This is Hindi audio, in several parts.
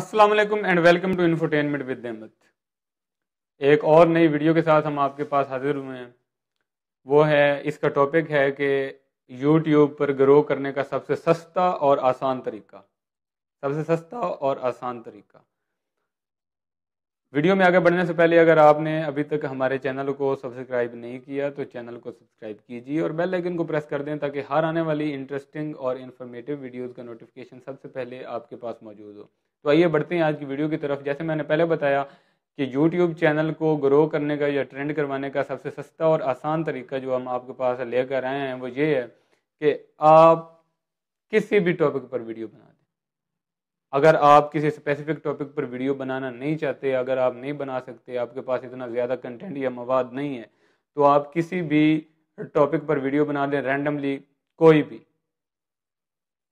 Aslam and welcome to infotainment with Ahmed एक और नई वीडियो के साथ हम आपके पास हाजिर हुए हैं वो है इसका टॉपिक है कि यूट्यूब पर ग्रो करने का सबसे सस्ता और आसान तरीका सबसे सस्ता और आसान तरीका वीडियो में आगे बढ़ने से पहले अगर आपने अभी तक हमारे चैनल को सब्सक्राइब नहीं किया तो चैनल को सब्सक्राइब कीजिए और बेल आइकन को प्रेस कर दें ताकि हर आने वाली इंटरेस्टिंग और इन्फॉर्मेटिव वीडियोज़ का नोटिफिकेशन सबसे पहले आपके पास मौजूद हो तो आइए बढ़ते हैं आज की वीडियो की तरफ जैसे मैंने पहले बताया कि यूट्यूब चैनल को ग्रो करने का या ट्रेंड करवाने का सबसे सस्ता और आसान तरीका जो हम आपके पास लेकर आए हैं वो ये है कि आप किसी भी टॉपिक पर वीडियो बना दें अगर आप किसी स्पेसिफिक टॉपिक पर वीडियो बनाना नहीं चाहते अगर आप नहीं बना सकते आपके पास इतना ज़्यादा कंटेंट या मवाद नहीं है तो आप किसी भी टॉपिक पर वीडियो बना दें रैंडमली कोई भी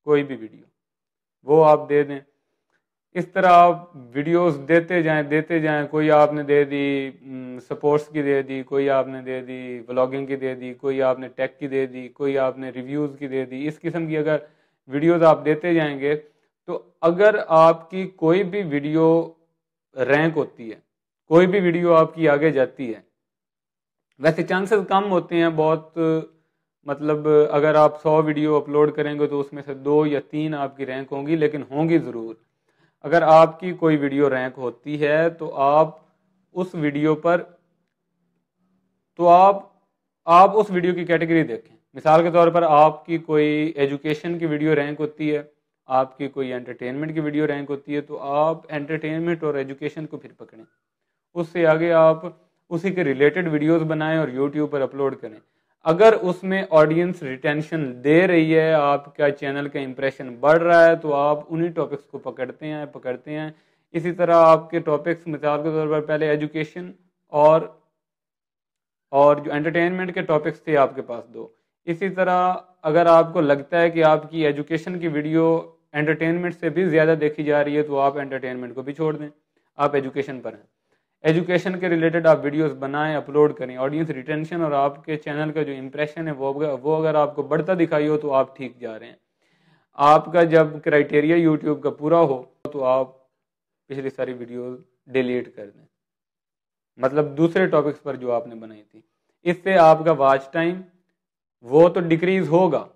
कोई भी वीडियो वो आप दे दें इस तरह आप वीडियोस देते जाएं देते जाएं कोई आपने दे दी सपोर्ट्स की दे दी कोई आपने दे दी व्लॉगिंग की दे दी कोई आपने टेक की दे दी कोई आपने रिव्यूज़ की दे दी इस किस्म की अगर वीडियोस आप देते जाएंगे तो अगर आपकी कोई भी वीडियो रैंक होती है कोई भी वीडियो आपकी आगे जाती है वैसे चांसेस कम होते हैं बहुत मतलब अगर आप सौ वीडियो अपलोड करेंगे तो उसमें से दो या तीन आपकी रैंक होंगी लेकिन होंगी ज़रूर अगर आपकी कोई वीडियो रैंक होती है तो आप उस वीडियो पर तो आप आप उस वीडियो की कैटेगरी देखें मिसाल के तौर पर आपकी कोई एजुकेशन की वीडियो रैंक होती है आपकी कोई एंटरटेनमेंट की वीडियो रैंक होती है तो आप एंटरटेनमेंट और एजुकेशन को फिर पकड़ें उससे आगे आप उसी के रिलेटेड वीडियोस बनाएं और यूट्यूब पर अपलोड करें अगर उसमें ऑडियंस रिटेंशन दे रही है आपका चैनल का इंप्रेशन बढ़ रहा है तो आप उन्हीं टॉपिक्स को पकड़ते हैं पकड़ते हैं इसी तरह आपके टॉपिक्स मिसाल के तौर पर पहले एजुकेशन और और जो एंटरटेनमेंट के टॉपिक्स थे आपके पास दो इसी तरह अगर आपको लगता है कि आपकी एजुकेशन की वीडियो एंटरटेनमेंट से भी ज़्यादा देखी जा रही है तो आप एंटरटेनमेंट को भी छोड़ दें आप एजुकेशन पर हैं एजुकेशन के रिलेटेड आप वीडियोस बनाएं अपलोड करें ऑडियंस रिटेंशन और आपके चैनल का जो इम्प्रेशन है वो वो अगर आपको बढ़ता दिखाई हो तो आप ठीक जा रहे हैं आपका जब क्राइटेरिया यूट्यूब का पूरा हो तो आप पिछली सारी वीडियोस डिलीट कर दें मतलब दूसरे टॉपिक्स पर जो आपने बनाई थी इससे आपका वाच टाइम वो तो डिक्रीज होगा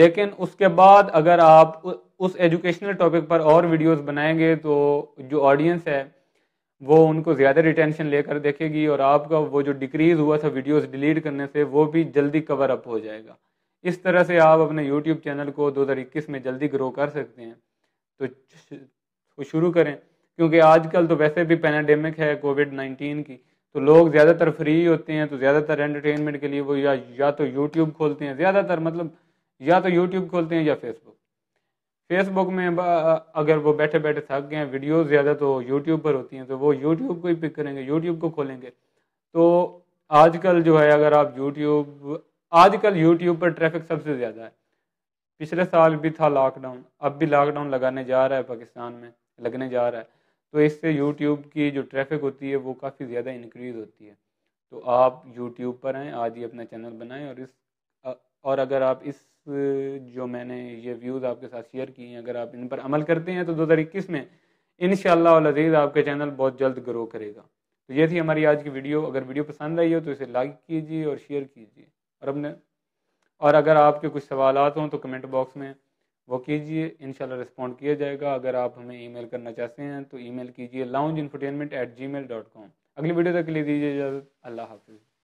लेकिन उसके बाद अगर आप उस एजुकेशनल टॉपिक पर और वीडियोस बनाएंगे तो जो ऑडियंस है वो उनको ज़्यादा रिटेंशन लेकर देखेगी और आपका वो जो डिक्रीज़ हुआ था वीडियोस डिलीट करने से वो भी जल्दी कवर अप हो जाएगा इस तरह से आप अपने यूट्यूब चैनल को 2021 में जल्दी ग्रो कर सकते हैं तो शुरू करें क्योंकि आजकल तो वैसे भी पैनाडेमिक है कोविड नाइन्टीन की तो लोग ज़्यादातर फ्री होते हैं तो ज़्यादातर एंटरटेनमेंट के लिए वो या या तो यूट्यूब खोलते हैं ज़्यादातर मतलब या तो यूट्यूब खोलते हैं या फेसबुक फेसबुक में अगर वो बैठे बैठे थक गए हैं वीडियोज़ ज़्यादा तो यूट्यूब पर होती हैं तो वो यूट्यूब को ही पिक करेंगे यूट्यूब को खोलेंगे तो आजकल जो है अगर आप यूट्यूब आजकल यूट्यूब पर ट्रैफिक सबसे ज़्यादा है पिछले साल भी था लॉकडाउन अब भी लॉकडाउन लगाने जा रहा है पाकिस्तान में लगने जा रहा है तो इससे यूट्यूब की जो ट्रैफिक होती है वो काफ़ी ज़्यादा इनक्रीज़ होती है तो आप यूट्यूब पर आएँ आज ही अपना चैनल बनाएं और इस और अगर आप इस जो मैंने ये व्यूज़ आपके साथ शेयर किए हैं अगर आप इन पर अमल करते हैं तो दो हज़ार इक्कीस में इन शजीज़ आपका चैनल बहुत जल्द ग्रो करेगा तो ये थी हमारी आज की वीडियो अगर वीडियो पसंद आई हो तो इसे लाइक कीजिए और शेयर कीजिए और अपने और अगर आपके कुछ सवाल हों तो कमेंट बॉक्स में वो कीजिए इन रिस्पॉन्ड किया जाएगा अगर आप हमें मेल करना चाहते हैं तो मेल कीजिए lounge infotainment at G mail dot com अगली वीडियो तक के लिए दीजिए इजाज़त अल्लाह हाफिज़